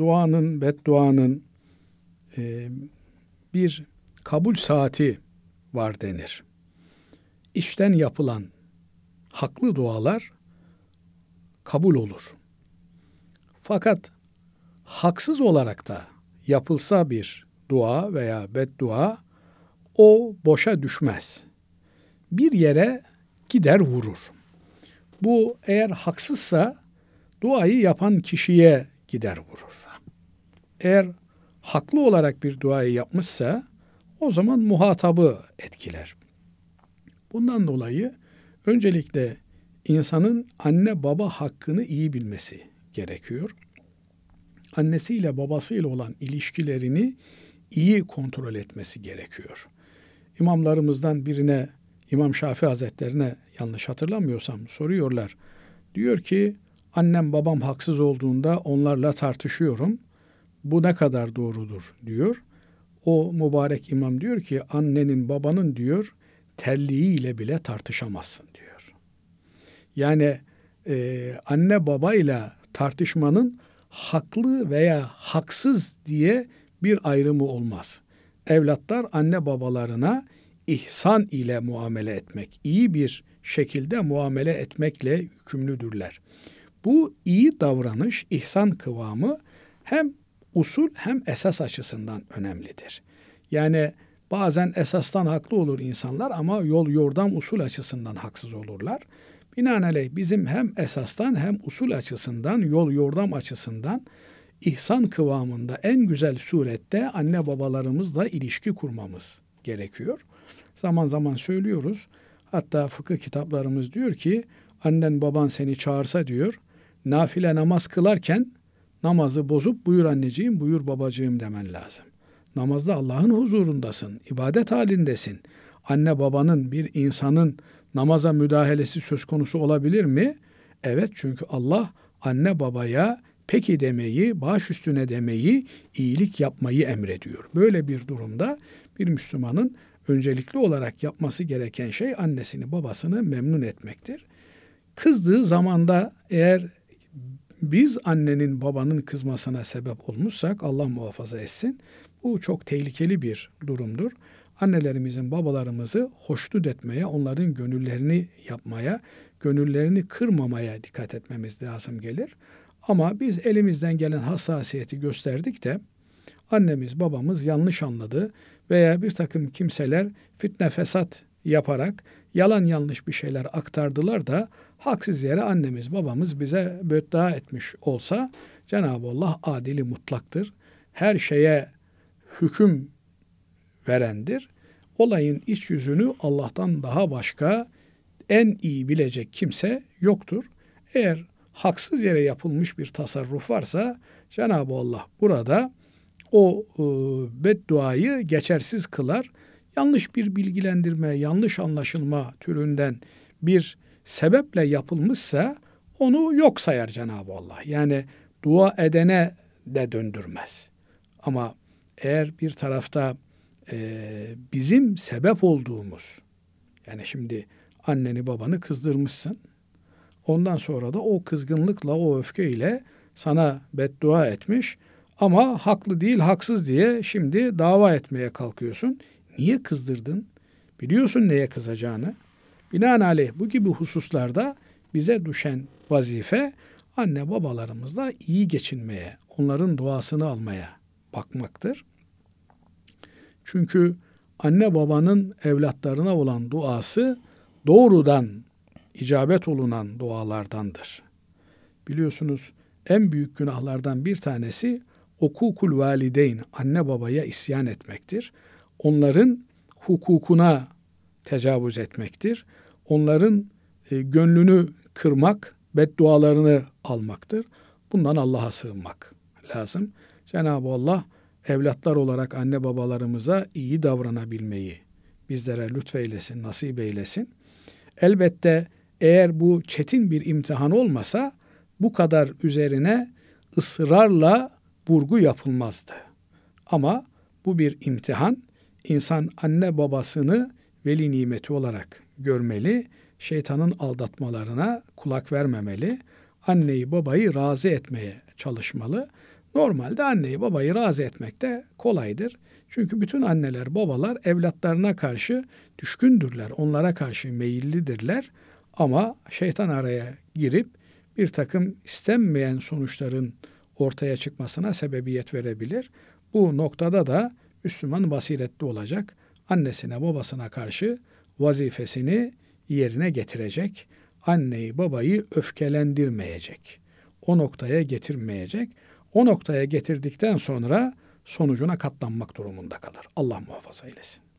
duanın, bedduanın e, bir kabul saati var denir. İşten yapılan haklı dualar kabul olur. Fakat haksız olarak da yapılsa bir dua veya beddua o boşa düşmez. Bir yere gider vurur. Bu eğer haksızsa duayı yapan kişiye gider vurur eğer haklı olarak bir duayı yapmışsa o zaman muhatabı etkiler. Bundan dolayı öncelikle insanın anne baba hakkını iyi bilmesi gerekiyor. Annesiyle babasıyla olan ilişkilerini iyi kontrol etmesi gerekiyor. İmamlarımızdan birine İmam Şafii Hazretlerine yanlış hatırlamıyorsam soruyorlar. Diyor ki annem babam haksız olduğunda onlarla tartışıyorum bu ne kadar doğrudur diyor. O mübarek imam diyor ki annenin babanın diyor terliğiyle bile tartışamazsın diyor. Yani e, anne babayla tartışmanın haklı veya haksız diye bir ayrımı olmaz. Evlatlar anne babalarına ihsan ile muamele etmek, iyi bir şekilde muamele etmekle yükümlüdürler. Bu iyi davranış, ihsan kıvamı hem usul hem esas açısından önemlidir. Yani bazen esastan haklı olur insanlar ama yol yordam usul açısından haksız olurlar. Binaenaleyh bizim hem esastan hem usul açısından yol yordam açısından ihsan kıvamında en güzel surette anne babalarımızla ilişki kurmamız gerekiyor. Zaman zaman söylüyoruz. Hatta fıkıh kitaplarımız diyor ki annen baban seni çağırsa diyor nafile namaz kılarken namazı bozup buyur anneciğim, buyur babacığım demen lazım. Namazda Allah'ın huzurundasın, ibadet halindesin. Anne babanın, bir insanın namaza müdahalesi söz konusu olabilir mi? Evet çünkü Allah anne babaya peki demeyi, baş üstüne demeyi, iyilik yapmayı emrediyor. Böyle bir durumda bir Müslümanın öncelikli olarak yapması gereken şey annesini, babasını memnun etmektir. Kızdığı zamanda eğer biz annenin babanın kızmasına sebep olmuşsak Allah muhafaza etsin. Bu çok tehlikeli bir durumdur. Annelerimizin babalarımızı hoşnut etmeye, onların gönüllerini yapmaya, gönüllerini kırmamaya dikkat etmemiz lazım gelir. Ama biz elimizden gelen hassasiyeti gösterdik de annemiz babamız yanlış anladı veya bir takım kimseler fitne fesat yaparak yalan yanlış bir şeyler aktardılar da haksız yere annemiz babamız bize bödda etmiş olsa Cenab-ı Allah adili mutlaktır. Her şeye hüküm verendir. Olayın iç yüzünü Allah'tan daha başka en iyi bilecek kimse yoktur. Eğer haksız yere yapılmış bir tasarruf varsa Cenab-ı Allah burada o e, bedduayı geçersiz kılar yanlış bir bilgilendirme, yanlış anlaşılma türünden bir sebeple yapılmışsa onu yok sayar Cenab-ı Allah. Yani dua edene de döndürmez. Ama eğer bir tarafta e, bizim sebep olduğumuz, yani şimdi anneni babanı kızdırmışsın, ondan sonra da o kızgınlıkla, o öfkeyle sana beddua etmiş ama haklı değil haksız diye şimdi dava etmeye kalkıyorsun. Niye kızdırdın? Biliyorsun neye kızacağını. Binaenaleyh bu gibi hususlarda bize düşen vazife anne babalarımızla iyi geçinmeye, onların duasını almaya bakmaktır. Çünkü anne babanın evlatlarına olan duası doğrudan icabet olunan dualardandır. Biliyorsunuz en büyük günahlardan bir tanesi okukul valideyn anne babaya isyan etmektir onların hukukuna tecavüz etmektir. Onların e, gönlünü kırmak, beddualarını almaktır. Bundan Allah'a sığınmak lazım. Cenab-ı Allah evlatlar olarak anne babalarımıza iyi davranabilmeyi bizlere lütfeylesin, nasip eylesin. Elbette eğer bu çetin bir imtihan olmasa bu kadar üzerine ısrarla vurgu yapılmazdı. Ama bu bir imtihan İnsan anne babasını veli nimeti olarak görmeli, şeytanın aldatmalarına kulak vermemeli, anneyi babayı razı etmeye çalışmalı. Normalde anneyi babayı razı etmek de kolaydır. Çünkü bütün anneler, babalar evlatlarına karşı düşkündürler, onlara karşı meyillidirler. Ama şeytan araya girip bir takım istenmeyen sonuçların ortaya çıkmasına sebebiyet verebilir. Bu noktada da Müslüman basiretli olacak. Annesine babasına karşı vazifesini yerine getirecek. Anneyi babayı öfkelendirmeyecek. O noktaya getirmeyecek. O noktaya getirdikten sonra sonucuna katlanmak durumunda kalır. Allah muhafaza eylesin.